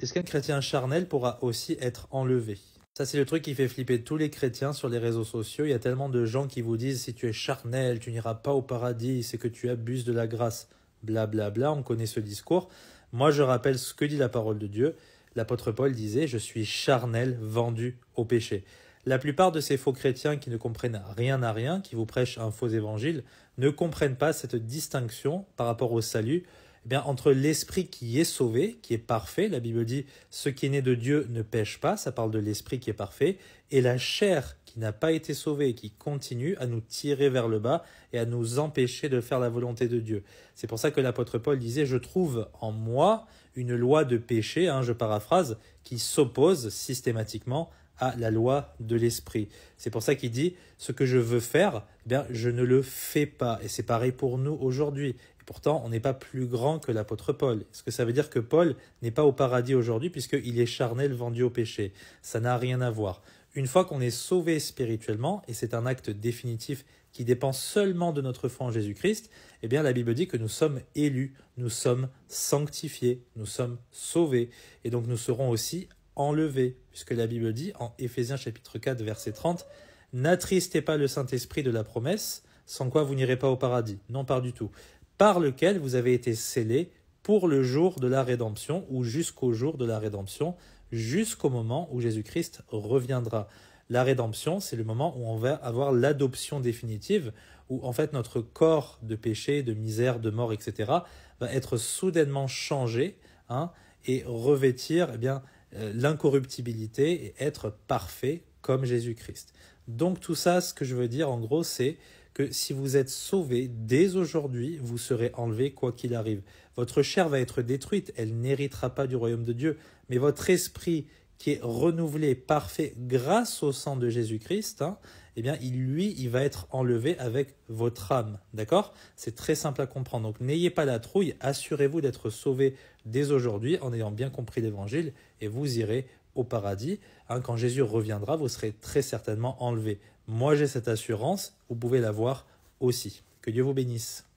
Est-ce qu'un chrétien charnel pourra aussi être enlevé Ça, c'est le truc qui fait flipper tous les chrétiens sur les réseaux sociaux. Il y a tellement de gens qui vous disent si tu es charnel, tu n'iras pas au paradis, c'est que tu abuses de la grâce. Blablabla, bla, bla, on connaît ce discours. Moi, je rappelle ce que dit la parole de Dieu. L'apôtre Paul disait Je suis charnel, vendu au péché. La plupart de ces faux chrétiens qui ne comprennent rien à rien, qui vous prêchent un faux évangile, ne comprennent pas cette distinction par rapport au salut. Eh bien, entre l'esprit qui est sauvé, qui est parfait, la Bible dit ce qui est né de Dieu ne pêche pas, ça parle de l'esprit qui est parfait, et la chair qui n'a pas été sauvée, qui continue à nous tirer vers le bas et à nous empêcher de faire la volonté de Dieu. C'est pour ça que l'apôtre Paul disait Je trouve en moi une loi de péché, hein, je paraphrase, qui s'oppose systématiquement à la loi de l'esprit. C'est pour ça qu'il dit ce que je veux faire, eh bien je ne le fais pas. Et c'est pareil pour nous aujourd'hui. Et pourtant, on n'est pas plus grand que l'apôtre Paul. est Ce que ça veut dire que Paul n'est pas au paradis aujourd'hui puisqu'il est charnel vendu au péché. Ça n'a rien à voir. Une fois qu'on est sauvé spirituellement, et c'est un acte définitif qui dépend seulement de notre foi en Jésus-Christ, eh bien la Bible dit que nous sommes élus, nous sommes sanctifiés, nous sommes sauvés, et donc nous serons aussi enlevé, puisque la Bible dit en Éphésiens chapitre 4 verset 30, N'attristez pas le Saint-Esprit de la promesse, sans quoi vous n'irez pas au paradis, non pas du tout, par lequel vous avez été scellé pour le jour de la rédemption, ou jusqu'au jour de la rédemption, jusqu'au moment où Jésus-Christ reviendra. La rédemption, c'est le moment où on va avoir l'adoption définitive, où en fait notre corps de péché, de misère, de mort, etc., va être soudainement changé hein, et revêtir eh bien, euh, l'incorruptibilité et être parfait comme Jésus-Christ. Donc tout ça, ce que je veux dire en gros, c'est que si vous êtes sauvé dès aujourd'hui, vous serez enlevé quoi qu'il arrive. Votre chair va être détruite, elle n'héritera pas du royaume de Dieu, mais votre esprit qui est renouvelé, parfait grâce au sang de Jésus-Christ, hein, eh bien, il, lui, il va être enlevé avec votre âme. D'accord C'est très simple à comprendre. Donc, n'ayez pas la trouille. Assurez-vous d'être sauvé dès aujourd'hui en ayant bien compris l'évangile et vous irez au paradis. Hein, quand Jésus reviendra, vous serez très certainement enlevé. Moi, j'ai cette assurance. Vous pouvez l'avoir aussi. Que Dieu vous bénisse.